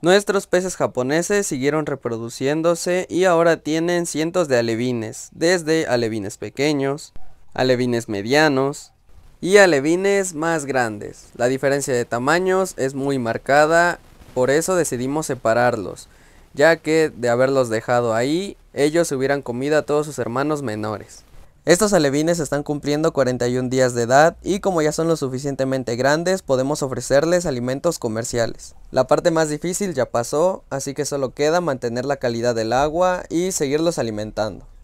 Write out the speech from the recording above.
Nuestros peces japoneses siguieron reproduciéndose y ahora tienen cientos de alevines, desde alevines pequeños, alevines medianos y alevines más grandes. La diferencia de tamaños es muy marcada, por eso decidimos separarlos, ya que de haberlos dejado ahí, ellos hubieran comido a todos sus hermanos menores. Estos alevines están cumpliendo 41 días de edad y como ya son lo suficientemente grandes podemos ofrecerles alimentos comerciales. La parte más difícil ya pasó, así que solo queda mantener la calidad del agua y seguirlos alimentando.